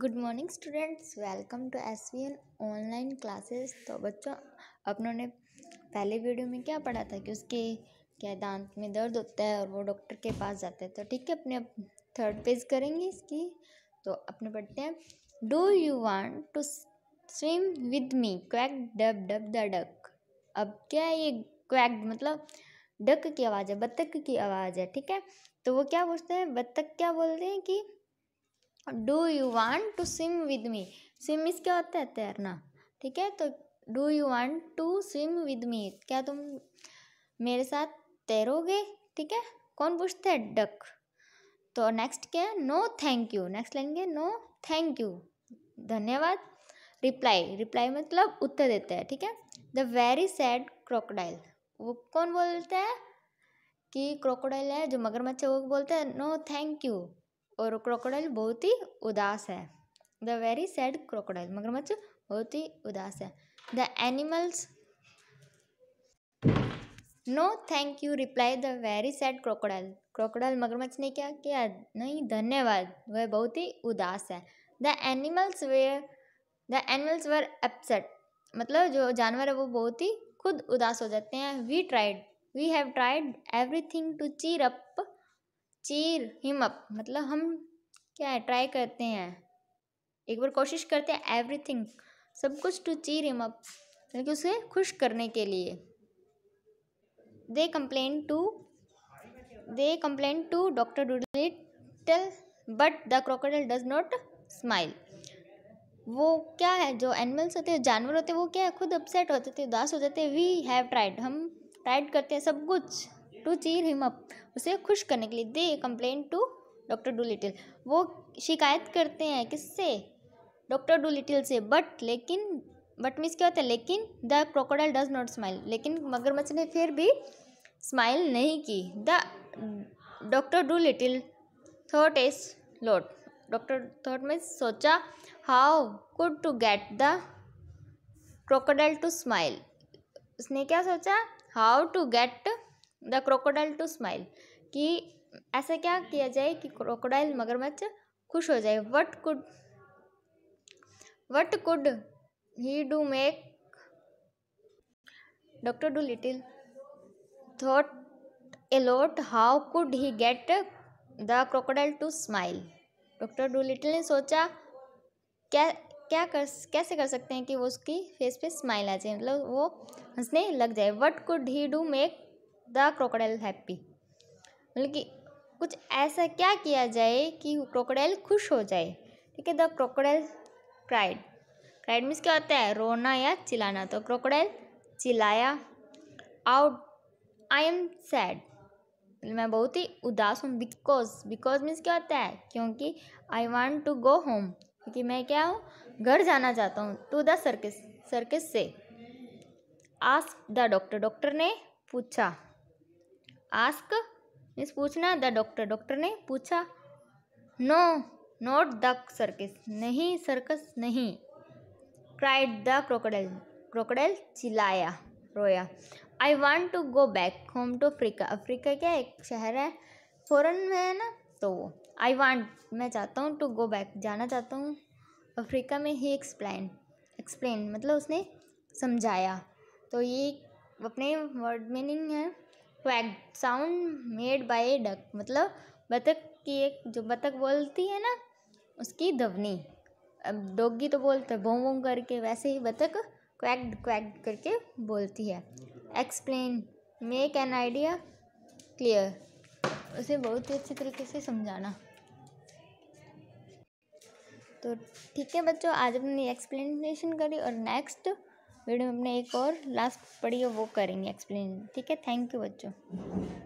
good morning students welcome to S V N online classes तो बच्चों अपनों ने पहले वीडियो में क्या पढ़ा था कि उसके क्या दांत में दर्द होता है और वो डॉक्टर के पास जाते हैं तो ठीक है अपने थर्ड पेज करेंगे इसकी तो अपने पढ़ते हैं do you want to swim with me quack dub dub the duck अब क्या है ये क्वैक मतलब डक की आवाज़ है बत्तख की आवाज़ है ठीक है तो वो क्या पूछते हैं बत्तख क्या बोलते हैं कि do you want to swim with me swim is क्या होता है तैरना ठीक है तो do you want to swim with me क्या तुम मेरे साथ तैरोगे ठीक है कौन पूछता है डक तो नेक्स्ट क्या है नो थैंक यू नेक्स्ट लेंगे नो थैंक यू धन्यवाद रिप्लाई रिप्लाई मतलब उत्तर देता है ठीक है द वेरी सैड क्रोकोडाइल वो कौन बोलता है कि क्रोकोडाइल है जो मगरमच्छ वो बोलता है नो थैंक यू और क्रोकोडाइल बहुत ही उदास है द वेरी सैड क्रोकोडाइल मगरमच्छ बहुत ही उदास है the animals no thank you reply the very sad crocodile crocodile मगरमच्छ ने क्या किया नहीं धन्यवाद वह बहुत ही उदास है the animals where the animals were upset मतलब जो जानवर है वो बहुत ही खुद उदास हो जाते हैं we tried we have tried everything to cheer up cheer him up मतलब हम क्या है ट्राई करते हैं एक बार कोशिश करते हैं एवरीथिंग सब कुछ टू चीर हिम अप यानी कि उसे खुश करने के लिए they complain to they complain to doctor Dolittle but the crocodile does not smile वो क्या है जो एनिमल्स होते हैं जानवर होते हैं वो क्या है खुद अपसेट होते थे उदास हो जाते वी हैव ट्राइड हम ट्राइड करते हैं सब कुछ टू चीर हिम अप उसे खुश करने के लिए they complain to doctor Dolittle वो शिकायत करते हैं किससे डॉक्टर डूलिटिल से बट लेकिन बट मीन्स क्या होता है लेकिन the crocodile does not smile लेकिन मगरमच्छ ने फिर भी स्माइल नहीं की the doctor Dolittle thought is lot doctor thought means सोचा how could to get the crocodile to smile उसने क्या सोचा how to get the crocodile to smile कि ऐसा क्या किया जाए कि क्रोकोडाइल मगरमच्छ खुश हो जाए what could what could he do make doctor Dolittle thought a how could he get the crocodile to smile doctor Dolittle ने सोचा क्या क्या कर कैसे कर सकते हैं कि वो उसकी फेस पे स्माइल आ जाए मतलब वो हंसने लग जाए what could he do make the crocodile happy मतलब कि कुछ ऐसा क्या किया जाए कि क्रोकोडाइल खुश हो जाए ठीक है the crocodile cried cried means क्या होता है रोना या चिल्लाना तो क्रोकोडाइल चिल्लाया आउट आई एम सैड मैं बहुत ही उदास हूँ बिकॉज बिकॉज मीन्स क्या होता है क्योंकि I want to go home क्योंकि मैं क्या हूँ घर जाना चाहता हूँ टू द सर्किस सर्किस से आस्क द डॉक्टर डॉक्टर ने पूछा आस्क मीन्स पूछना द डॉक्टर डॉक्टर ने पूछा नो नॉट द सर्कस नहीं सर्कस नहीं क्राइड द क्रोकोडाइल क्रोकोडाइल चिल्लाया रोया I want to go back home to Africa Africa क्या एक शहर है फ़ौरन में है ना तो वो आई वांट मैं चाहता हूँ टू गो बैक जाना चाहता हूँ अफ्रीका में ही एक्सप्लेन एक्सप्लेन मतलब उसने समझाया तो ये अपने वर्ड मीनिंग है quack sound made by duck मतलब बतख की एक जो बतख बोलती है ना उसकी धवनी अब डोगी तो बोलते हैं भों करके वैसे ही बतख क्वैक क्वैक करके बोलती है explain make an idea clear उसे बहुत ही अच्छे तरीके से समझाना तो ठीक है बच्चों आज अपनी एक्सप्लेनेशन करी और नेक्स्ट वीडियो में अपने एक और लास्ट पढ़ी है वो करेंगे एक्सप्लेन ठीक है थैंक यू बच्चों